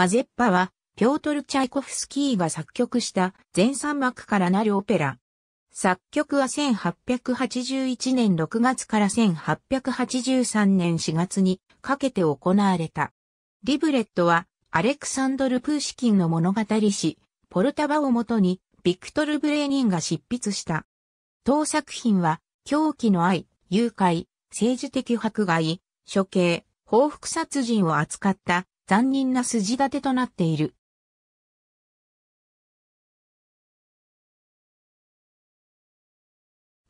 マゼッパは、ピョートル・チャイコフスキーが作曲した全3幕からなるオペラ。作曲は1881年6月から1883年4月にかけて行われた。リブレットはアレクサンドル・プーシキンの物語誌、ポルタバをもとにビクトル・ブレーニンが執筆した。当作品は狂気の愛、誘拐、政治的迫害、処刑、報復殺人を扱った残忍な筋立てとなっている。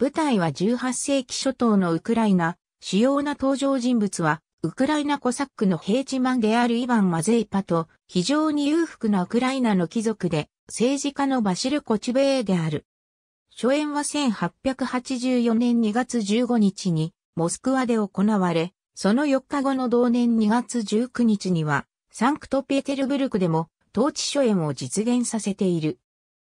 舞台は18世紀初頭のウクライナ、主要な登場人物は、ウクライナコサックの平ーマンであるイヴァン・マゼイパと、非常に裕福なウクライナの貴族で、政治家のバシル・コチュベーである。初演は1884年2月15日に、モスクワで行われ、その4日後の同年2月19日には、サンクトペテルブルクでも統治初演を実現させている。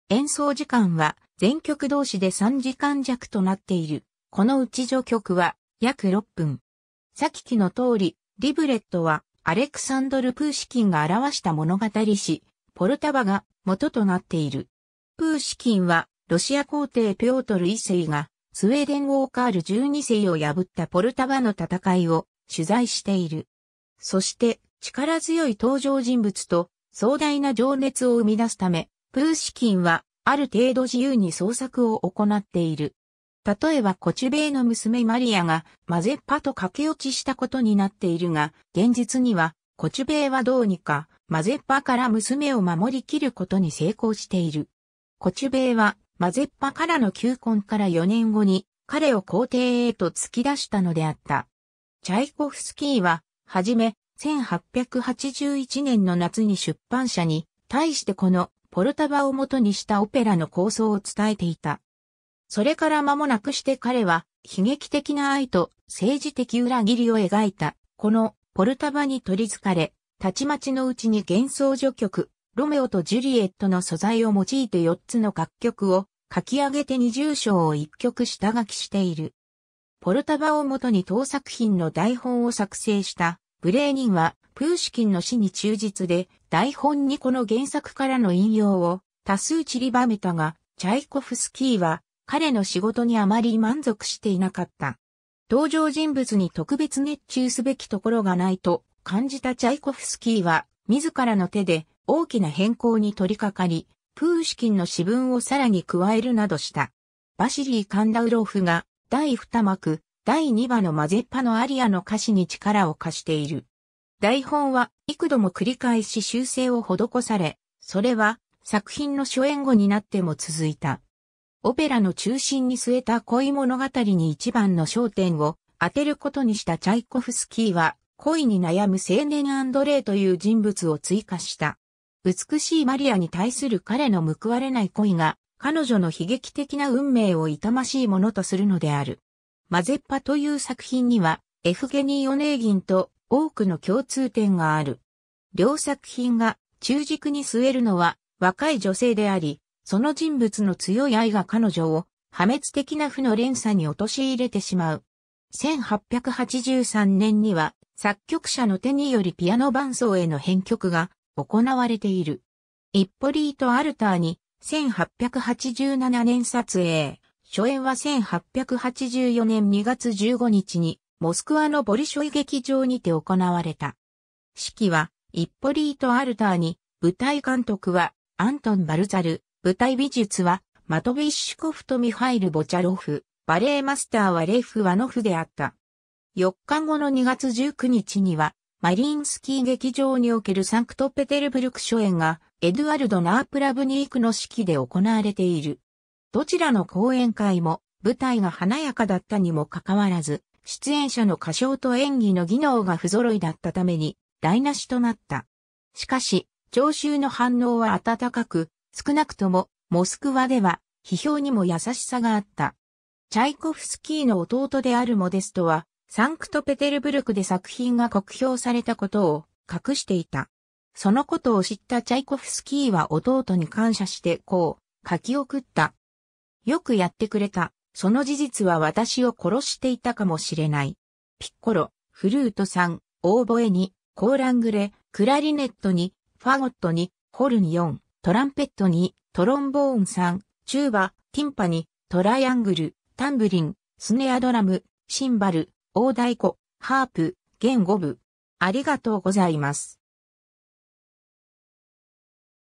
演奏時間は全曲同士で3時間弱となっている。このうち序曲は約6分。さっきの通り、リブレットはアレクサンドル・プーシキンが表した物語詩、ポルタバが元となっている。プーシキンはロシア皇帝ピョートル一世がスウェーデン・ウォーカール12世を破ったポルタバの戦いを取材している。そして力強い登場人物と壮大な情熱を生み出すため、プーシキンはある程度自由に創作を行っている。例えばコチュベイの娘マリアがマゼッパと駆け落ちしたことになっているが、現実にはコチュベイはどうにかマゼッパから娘を守りきることに成功している。コチュベイはマゼッパからの求婚から4年後に彼を皇帝へと突き出したのであった。チャイコフスキーは、はじめ、1881年の夏に出版社に対してこのポルタバを元にしたオペラの構想を伝えていた。それから間もなくして彼は悲劇的な愛と政治的裏切りを描いた、このポルタバに取り憑かれ、たちまちのうちに幻想序曲、ロメオとジュリエットの素材を用いて4つの楽曲を書き上げて20章を1曲下書きしている。ポルタバを元に当作品の台本を作成したブレーニンは、プーシキンの死に忠実で、台本にこの原作からの引用を多数散りばめたが、チャイコフスキーは、彼の仕事にあまり満足していなかった。登場人物に特別熱中すべきところがないと感じたチャイコフスキーは、自らの手で大きな変更に取り掛かり、プーシキンの詩文をさらに加えるなどした。バシリー・カンダウローフが第二幕、第2話のマゼッパのアリアの歌詞に力を貸している。台本は幾度も繰り返し修正を施され、それは作品の初演後になっても続いた。オペラの中心に据えた恋物語に一番の焦点を当てることにしたチャイコフスキーは恋に悩む青年アンドレイという人物を追加した。美しいマリアに対する彼の報われない恋が、彼女の悲劇的な運命を痛ましいものとするのである。マゼッパという作品には、エフゲニー・オネーギンと多くの共通点がある。両作品が中軸に据えるのは若い女性であり、その人物の強い愛が彼女を破滅的な負の連鎖に陥れてしまう。1883年には作曲者の手によりピアノ伴奏への編曲が行われている。イッポリート・アルターに1887年撮影。初演は1884年2月15日に、モスクワのボリショイ劇場にて行われた。式は、イッポリート・アルターに、舞台監督は、アントン・バルザル、舞台美術は、マトヴィッシュコフとミハイル・ボチャロフ、バレエマスターはレフ・ワノフであった。4日後の2月19日には、マリンスキー劇場におけるサンクトペテルブルク初演が、エドゥアルド・ナープラブニークの式で行われている。どちらの講演会も舞台が華やかだったにもかかわらず、出演者の歌唱と演技の技能が不揃いだったために台無しとなった。しかし、聴衆の反応は温かく、少なくともモスクワでは批評にも優しさがあった。チャイコフスキーの弟であるモデストは、サンクトペテルブルクで作品が酷評されたことを隠していた。そのことを知ったチャイコフスキーは弟に感謝してこう、書き送った。よくやってくれた。その事実は私を殺していたかもしれない。ピッコロ、フルートさん、オーボエに、コーラングレ、クラリネットに、ファゴットに、ホルントランペットに、トロンボーンさん、チューバ、ティンパに、トライアングル、タンブリン、スネアドラム、シンバル、大太鼓、ハープ、弦5部。ありがとうございます。